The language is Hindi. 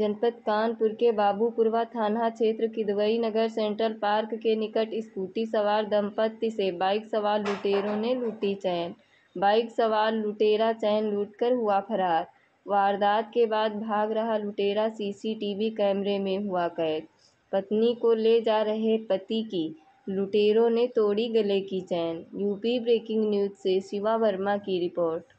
जनपद कानपुर के बाबूपुरवा थाना क्षेत्र किदवई नगर सेंट्रल पार्क के निकट स्कूटी सवार दंपत्ति से बाइक सवार लुटेरों ने लूटी चैन बाइक सवार लुटेरा चैन लूटकर हुआ फरार वारदात के बाद भाग रहा लुटेरा सीसीटीवी कैमरे में हुआ कैद पत्नी को ले जा रहे पति की लुटेरों ने तोड़ी गले की चैन यूपी ब्रेकिंग न्यूज से शिवा वर्मा की रिपोर्ट